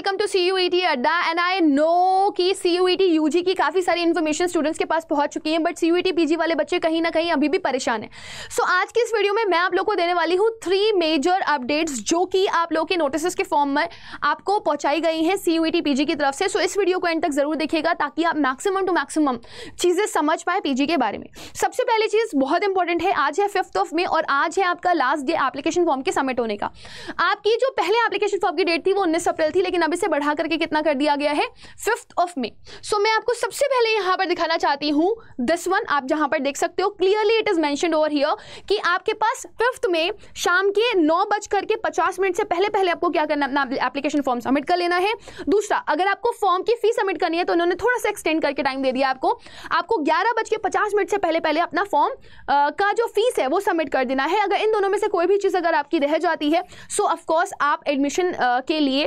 Welcome to C U E T अड्डा and I know कि C U E T U G की काफ़ी सारी इन्फॉर्मेशन स्टूडेंट्स के पास पहुंच चुकी है but C U E T P G वाले बच्चे कहीं ना कहीं अभी भी परेशान हैं सो so, आज की इस वीडियो में मैं आप लोग को देने वाली हूँ थ्री मेजर अपडेट्स जो कि आप लोग के नोटिस के फॉर्म में आपको पहुँचाई गई हैं C U E T P G की तरफ से सो so, इस वीडियो को एंड तक ज़रूर देखिएगा ताकि आप मैक्सिमम टू मैक्सिमम चीज़ें समझ पाएँ पी जी के बारे में सबसे पहली चीज़ बहुत इंपॉर्टेंट है आज है फिफ्थ ऑफ मे और आज है आपका लास्ट डे एप्लीकेशन फॉर्म के सबमिट होने का आपकी जो पहले एप्लीकेशन फॉर्म की डेट थी वो उन्नीस अप्रैल थी लेकिन अब इसे बढ़ा करके कितना कर दिया गया है फिफ्थ ऑफ मे सो मैं आपको सबसे पहले यहां पर दिखाना चाहती हूं दिस वन आप जहां पर देख सकते हो clearly it is mentioned over here कि आपके पास फिफ्थ में शाम के नौ बज करके पचास मिनट से पहले पहले आपको क्या करना अपना एप्लीकेशन फॉर्म सबमिट कर लेना है दूसरा अगर आपको फॉर्म की फीस सबमिट करनी है तो उन्होंने थोड़ा सा एक्सटेंड करके टाइम दे दिया आपको आपको ग्यारह बज के पचास मिनट से पहले पहले अपना फॉर्म का जो फीस है वो सबमिट कर देना है अगर इन दोनों में से कोई भी चीज़ अगर आपकी रह जाती है सो ऑफकोर्स आप एडमिशन के लिए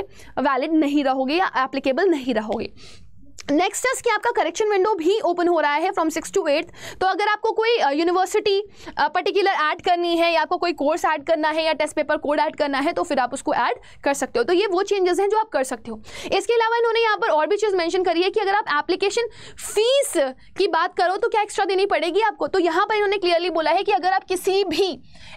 वैलिड नहीं रहोगे या एप्लीकेबल नहीं रहोगे नेक्स्ट है कि आपका करेक्शन विंडो भी ओपन हो रहा है फ्रॉम सिक्स टू एट्थ तो अगर आपको कोई यूनिवर्सिटी पर्टिकुलर ऐड करनी है या आपको कोई कोर्स ऐड करना है या टेस्ट पेपर कोड ऐड करना है तो फिर आप उसको ऐड कर सकते हो तो ये वो चेंजेस हैं जो आप कर सकते हो इसके अलावा इन्होंने यहाँ पर और भी चीज़ मैंशन करी है कि अगर आप एप्लीकेशन फीस की बात करो तो क्या एक्स्ट्रा देनी पड़ेगी आपको तो यहाँ पर इन्होंने क्लियरली बोला है कि अगर आप किसी भी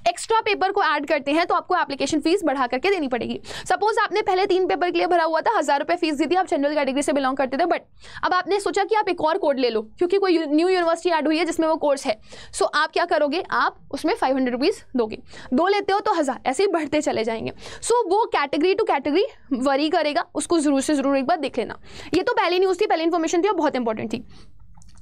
एक्स्ट्रा पेपर को ऐड करते हैं तो आपको एप्लीकेशन फीस बढ़ा करके देनी पड़ेगी सपोज आपने पहले तीन पेपर के लिए भरा हुआ था हज़ार रुपये फीस दी थी आप जनरल कैटेगरी से बिलोंग करते थे बट अब आपने सोचा कि आप एक और कोड ले लो क्योंकि कोई न्यू यूनिवर्सिटी ऐड हुई है जिसमें वो कोर्स है सो so, आप क्या करोगे आप उसमें फाइव हंड्रेड दोगे दो लेते हो तो हज़ार ऐसे ही बढ़ते चले जाएंगे सो so, वो कैटेगरी टू कैटेगरी वरी करेगा उसको ज़रूर से ज़रूर एक बार देख लेना ये तो पहली न्यूज़ थी पहली इन्फॉर्मेशन थी और बहुत इंपॉर्टेंट थी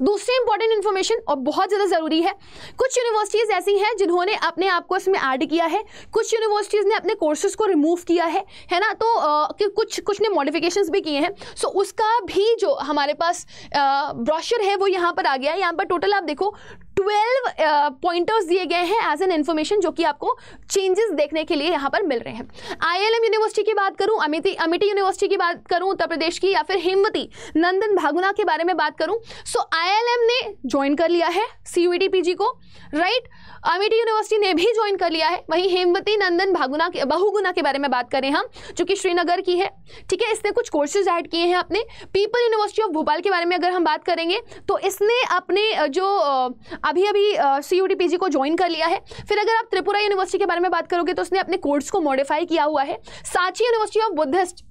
दूसरी इंपॉर्टेंट इन्फॉर्मेशन और बहुत ज़्यादा ज़रूरी है कुछ यूनिवर्सिटीज़ ऐसी हैं जिन्होंने अपने आप को इसमें ऐड किया है कुछ यूनिवर्सिटीज़ ने अपने कोर्सेज को रिमूव किया है है ना तो आ, कुछ कुछ ने मॉडिफिकेशंस भी किए हैं सो उसका भी जो हमारे पास ब्रॉशर है वो यहाँ पर आ गया है यहाँ पर टोटल आप देखो ट्वेल्व पॉइंटर्स दिए गए हैं एज एन इन्फॉर्मेशन जो कि आपको चेंजेस देखने के लिए यहाँ पर मिल रहे हैं आईएलएम यूनिवर्सिटी की बात करूँ अमिति अमिटी यूनिवर्सिटी की बात करूँ उत्तर प्रदेश की या फिर हिमवती नंदन भागुना के बारे में बात करूँ सो so, आईएलएम ने ज्वाइन कर लिया है सी पीजी को राइट अमिटी यूनिवर्सिटी ने भी ज्वाइन कर लिया है वहीं हेमवती नंदन भागुना के बहुगुना के बारे में बात करें हम जो कि श्रीनगर की है ठीक है इसने कुछ कोर्सेज ऐड किए हैं अपने पीपल यूनिवर्सिटी ऑफ भोपाल के बारे में अगर हम बात करेंगे तो इसने अपने जो अभी अभी सी यू को ज्वाइन कर लिया है फिर अगर आप त्रिपुरा यूनिवर्सिटी के बारे में बात करोगे तो उसने अपने कोर्स को मॉडिफाई किया हुआ है सांची यूनिवर्सिटी ऑफ बुद्धिस्ट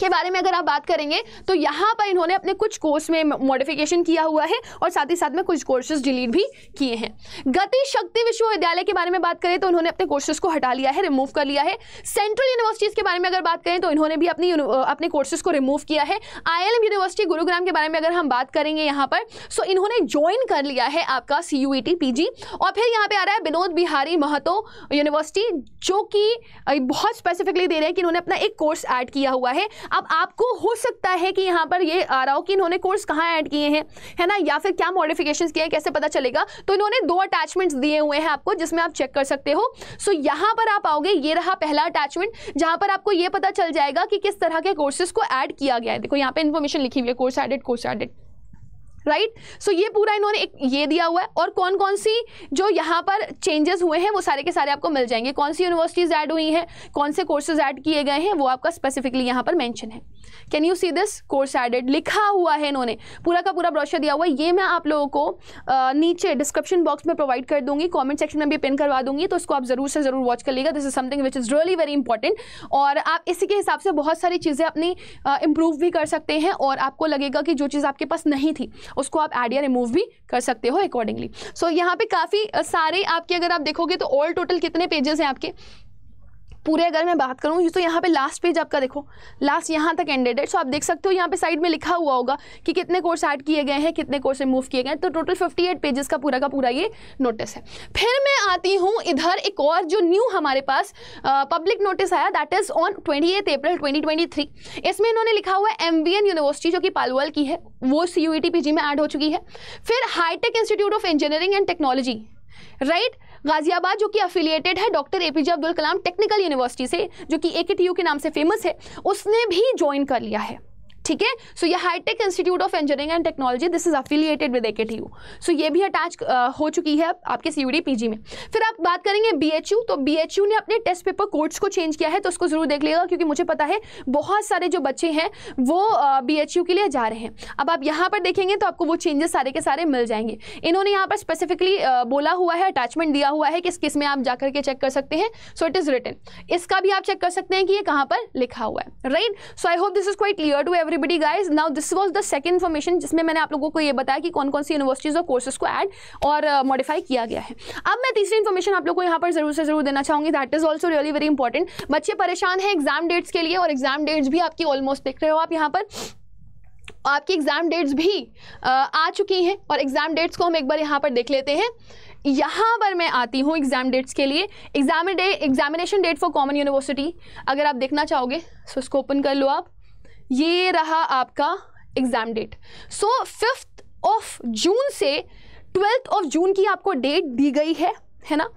के बारे में अगर आप बात करेंगे तो यहाँ पर इन्होंने अपने कुछ कोर्स में मॉडिफिकेशन किया हुआ है और साथ ही साथ में कुछ कोर्सेज डिलीट भी किए हैं गति शक्ति विश्वविद्यालय के बारे में बात करें तो उन्होंने अपने कोर्सेज को हटा लिया है रिमूव कर लिया है सेंट्रल यूनिवर्सिटीज़ के बारे में अगर बात करें तो इन्होंने भी अपनी अपने कोर्सेज को रिमूव किया है आई यूनिवर्सिटी गुरुग्राम के बारे में अगर हम बात करेंगे यहाँ पर सो इन्होंने ज्वाइन कर लिया है आपका सी यू e और फिर यहाँ पर आ रहा है विनोद बिहारी महतो यूनिवर्सिटी जो कि बहुत स्पेसिफिकली दे रहे हैं कि इन्होंने अपना एक कोर्स ऐड किया हुआ है अब आपको हो सकता है कि यहाँ पर ये आ रहा हो कि इन्होंने कोर्स कहाँ ऐड किए हैं है ना या फिर क्या मॉडिफिकेशन किए हैं कैसे पता चलेगा तो इन्होंने दो अटैचमेंट्स दिए हुए हैं आपको जिसमें आप चेक कर सकते हो सो यहाँ पर आप आओगे ये रहा पहला अटैचमेंट जहाँ पर आपको ये पता चल जाएगा कि किस तरह के कोर्सेज को ऐड किया गया है देखो यहाँ पर इन्फॉर्मेशन लिखी हुई है course added course added right right? So so, ये पूरा इन्होंने एक ये दिया हुआ है और कौन कौन सी जो यहाँ पर चेंजेस हुए हैं वो सारे के सारे आपको मिल जाएंगे कौन सी यूनिवर्सिटीज़ ऐड हुई हैं कौन से कोर्सेज ऐड किए गए हैं वो आपका स्पेसिफिकली यहाँ पर मैंशन है can you see this course added लिखा हुआ है इन्होंने पूरा का पूरा ब्रोशर दिया हुआ है ये मैं आप लोगों को आ, नीचे डिस्क्रिप्शन बॉक्स में प्रोवाइड कर दूंगी कमेंट सेक्शन में भी पिन करवा दूंगी तो इसको आप ज़रूर से ज़रूर वॉच कर लीजिएगा this is something which is really very important और आप इसी के हिसाब से बहुत सारी चीज़ें अपनी इम्प्रूव भी कर सकते हैं और आपको लगेगा कि जो चीज़ आपके पास नहीं थी उसको आप एड या रिमूव भी कर सकते हो अकॉर्डिंगली सो so, यहाँ पे काफ़ी सारे आपके अगर आप देखोगे तो ऑल टोटल कितने पेजेस हैं आपके पूरे अगर मैं बात करूँ तो यहाँ पे लास्ट पेज आपका देखो लास्ट यहाँ तक एंडेड है सो आप देख सकते हो यहाँ पे साइड में लिखा हुआ होगा कि कितने कोर्स ऐड किए गए हैं कितने कोर्स रिमूव किए गए हैं तो टोटल 58 पेजेस का पूरा का पूरा ये नोटिस है फिर मैं आती हूँ इधर एक और जो न्यू हमारे पास पब्लिक नोटिस आया that is on twenty April twenty इसमें इन्होंने लिखा हुआ है एम यूनिवर्सिटी जो कि पालवल की है वो सी यू e में एड हो चुकी है फिर hitech institute of engineering and technology right Ghaziabad जो कि अफिलिएटेड है doctor A P Abdul Kalam technical university से जो कि ए के नाम से फेमस है उसने भी ज्वाइन कर लिया है ठीक है सो ये hitech institute of engineering and technology this is affiliated with a so ये भी अटैच uh, हो चुकी है आपके सी पीजी में फिर आप बात करेंगे बी तो बी ने अपने टेस्ट पेपर कोड्स को चेंज किया है तो उसको जरूर देख लेगा क्योंकि मुझे पता है बहुत सारे जो बच्चे हैं वो बी uh, के लिए जा रहे हैं अब आप यहाँ पर देखेंगे तो आपको वो चेंजेस सारे के सारे मिल जाएंगे इन्होंने यहाँ पर स्पेसिफिकली uh, बोला हुआ है अटैचमेंट दिया हुआ है किस किस में आप जाकर के चेक कर सकते हैं सो इट इज़ रिटर्न इसका भी आप चेक कर सकते हैं कि ये कहाँ पर लिखा हुआ है right so I hope this is quite clear to every everybody guys now this was the second information जिसमें मैंने आप लोगों को ये बताया कि कौन कौन सी यूनिवर्सिटीज़ और कोर्सेज को ऐड और मॉडिफाई uh, किया गया है अब मैं तीसरी इन्फॉर्मेशन आप लोगों को यहाँ पर जरूर से जरूर देना चाहूँगी that is also really very important बच्चे परेशान हैं एग्जाम डेट्स के लिए और एग्जाम डेट्स भी आपकी ऑलमोस्ट देख रहे हो आप यहाँ पर आपकी एग्ज़ाम डेट्स भी आ, uh, आ चुकी हैं और एग्ज़ाम डेट्स को हम एक बार यहाँ पर देख लेते हैं यहाँ पर मैं आती हूँ एग्ज़ाम डेट्स के लिए exam day examination date for common university अगर आप देखना चाहोगे सो उसको ओपन कर लो आप ये रहा आपका exam date so fifth of June से ट्वेल्थ ऑफ जून की आपको डेट दी गई है है ना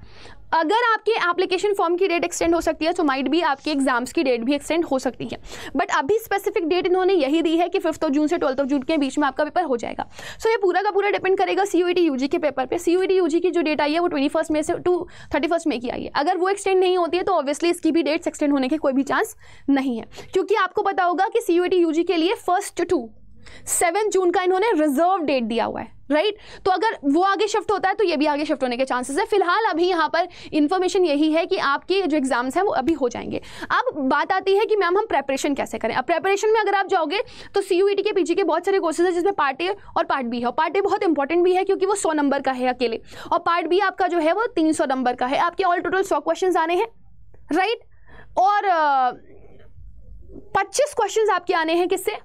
अगर आपके एप्लीकेशन फॉर्म की डेट एक्सटेंड हो सकती है तो माइट भी आपके एग्जाम्स की डेट भी एक्सटेंड हो सकती है बट अभी स्पेसिफिक डेट इन्होंने यही दी है कि फिफ्थ ऑफ जून से ट्वेल्थ ऑफ जून के बीच में आपका पेपर हो जाएगा सो so, ये पूरा का पूरा डिपेंड करेगा सी यू टी के पेपर पर सी यू जी की जो डेट आई है वो ट्वेंटी फर्स्ट मे से टू थर्टी फर्स्ट मे की आई है अगर वो एक्सटेंड नहीं होती है तो ऑब्वियसली इसकी भी डेट्स एक्सटेंड होने के कोई भी चांस नहीं है क्योंकि आपको पता होगा कि सी यू जी के लिए फर्स्ट टू सेवन जून का इन्होंने रिजर्व डेट दिया हुआ है राइट right? तो अगर वो आगे शिफ्ट होता है तो ये भी आगे शिफ्ट होने के चांसेस है फिलहाल अभी यहाँ पर इन्फॉर्मेशन यही है कि आपके जो एग्जाम्स हैं वो अभी हो जाएंगे अब बात आती है कि मैम हम प्रेपरेशन कैसे करें अब प्रेपरेशन में अगर आप जाओगे तो सी e के पीजी के बहुत सारे कोर्सेज है जिसमें पार्ट ए और पार्ट बी है पार्ट ए बहुत इंपॉर्टेंट भी है क्योंकि वो सौ नंबर का है अकेले और पार्ट बी आपका जो है वो तीन नंबर का है आपके ऑल टोटल सौ क्वेश्चन आने हैं राइट right? और पच्चीस uh, क्वेश्चन आपके आने हैं किससे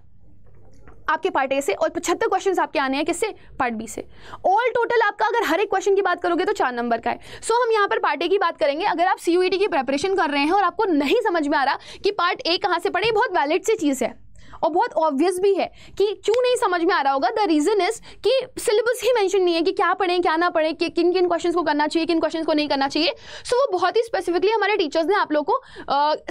आपके पार्ट ए से और पचहत्तर क्वेश्चन आपके आने हैं किससे पार्ट बी से ऑल टोटल आपका अगर हर एक क्वेश्चन की बात करोगे तो चार नंबर का है सो so, हम यहाँ पर पार्ट ए की बात करेंगे अगर आप सी e की प्रेपरेशन कर रहे हैं और आपको नहीं समझ में आ रहा कि पार्ट ए कहाँ से पढ़े बहुत वैलिड सी चीज़ है और बहुत ऑब्वियस भी है कि क्यों नहीं समझ में आ रहा होगा द रीज़न इज़ कि सिलेबस ही मैंशन नहीं है कि क्या पढ़ें क्या ना पढ़ें कि किन किन क्वेश्चन को करना चाहिए किन क्वेश्चन को नहीं करना चाहिए सो so, वो बहुत ही स्पेसिफिकली हमारे टीचर्स ने आप लोग को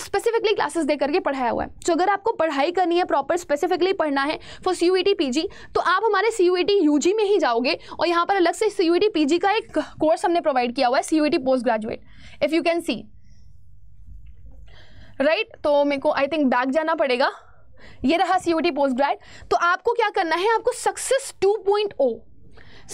स्पेसिफिकली क्लासेस दे करके पढ़ाया हुआ है सो so, अगर आपको पढ़ाई करनी है प्रॉपर स्पेसिफिकली पढ़ना है फॉर सी यू तो आप हमारे सी यू e में ही जाओगे और यहाँ पर अलग से सी यू e का एक कोर्स हमने प्रोवाइड किया हुआ है C U post graduate if you can see right तो मेरे को आई थिंक बैक जाना पड़ेगा ये रहा सीओटी पोस्ट ग्रेड तो आपको क्या करना है आपको success two point O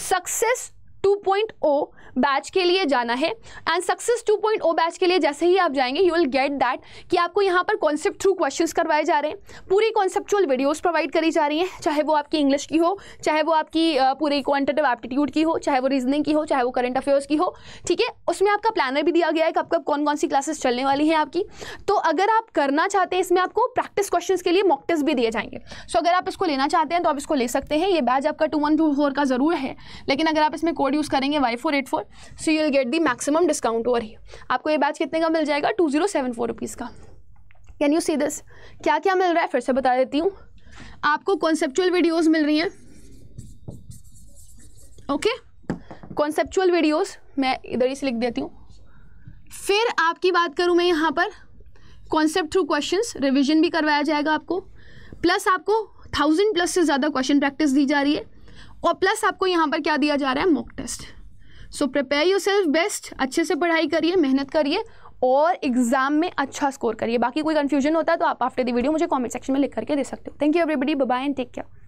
success 2.0 batch के लिए जाना है एंड सक्सेस 2.0 बैच के लिए जैसे ही आप जाएंगे यू विल गेट दैट कि आपको यहाँ पर कॉन्सेप्ट थ्रू क्वेश्चंस करवाए जा रहे हैं पूरी कॉन्सेप्चुअल वीडियोस प्रोवाइड करी जा रही हैं चाहे वो आपकी इंग्लिश की हो चाहे वो आपकी पूरी क्वान्टिटिव एप्टीट्यूड की हो चाहे वो रीजनिंग की हो चाहे वो करंट अफेयर्स की हो ठीक है उसमें आपका प्लानर भी दिया गया है कब कब कौन कौन सी क्लासेस चलने वाली हैं आपकी तो अगर आप करना चाहते हैं इसमें आपको प्रैक्टिस क्वेश्चन के लिए मॉकटेस्ट भी दिए जाएंगे सो so, अगर आप इसको लेना चाहते हैं तो आप इसको ले सकते हैं ये बैच आपका टू वन टू फोर का ज़रूर है लेकिन अगर आप इसमें कोर्स कोड यूज़ करेंगे Y four eight four so you will get the maximum discount over ही आपको ये बैच कितने का मिल जाएगा two zero seven four rupees का कैन यू सी दिस क्या क्या मिल रहा है फिर से बता देती हूँ आपको कॉन्सेप्चुअल वीडियोज़ मिल रही हैं ओके कॉन्सेप्चुअल वीडियोज़ मैं इधर ही से लिख देती हूँ फिर आपकी बात करूँ मैं यहाँ पर कॉन्सेप्ट थ्रू क्वेश्चन रिविजन भी करवाया जाएगा आपको प्लस आपको थाउजेंड प्लस से ज़्यादा क्वेश्चन प्रैक्टिस दी जा रही है और प्लस आपको यहाँ पर क्या दिया जा रहा है mock test so prepare yourself best अच्छे से पढ़ाई करिए मेहनत करिए और एग्जाम में अच्छा स्कोर करिए बाकी कोई कन्फ्यूजन होता है तो आप आफ्टर द वीडियो मुझे कमेंट सेक्शन में लिख करके दे सकते हो thank you everybody bye and take care